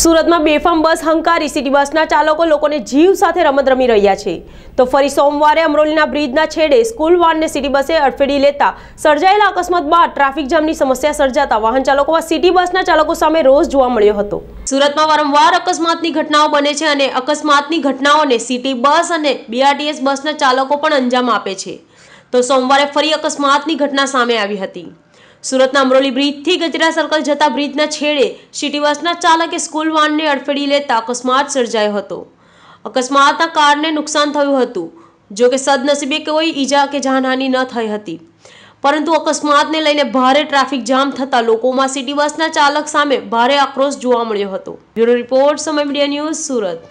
સુરતમાં બેફામ બસ હંકારી સિટી બસના ચાલકો લોકોને જીવ સાથે રમત રમી રહ્યા છે તો ફરી સોમવારે અમરોલીના બ્રિજના છેડે સ્કૂલ વાનને સિટી બસે અડફેડી લેતા સર્જાયેલા અકસ્માત બાદ ટ્રાફિક જામની સમસ્યા સર્જાતા વાહન ચાલકોમાં સિટી બસના ચાલકો સામે રોજ જોવા મળ્યો હતો સુરતમાં વારંવાર અકસ્માતની ઘટનાઓ બને છે અને અકસ્માતની ઘટનાઓને સિટી બસ અને બીઆરટીએસ બસના ચાલકો પણ અંજામ આપે છે તો સોમવારે ફરી અકસ્માતની ઘટના સામે આવી હતી સુરતના અમરોલી બ્રિજથી ગજરા સર્કલ જતા બ્રિજના છેડે સિટી બસના ચાલકે સ્કૂલ વાનને અડફેડી લેતા અકસ્માત સર્જાયો હતો અકસ્માતના કારને નુકસાન થયું હતું જોકે સદનસીબે કોઈ ઈજા કે જાનહાની ન થઈ હતી પરંતુ અકસ્માતને લઈને ભારે ટ્રાફિક જામ થતા લોકોમાં સિટી બસના ચાલક સામે ભારે આક્રોશ જોવા મળ્યો હતો બ્યુરો રિપોર્ટ સમય મીડિયા ન્યૂઝ સુરત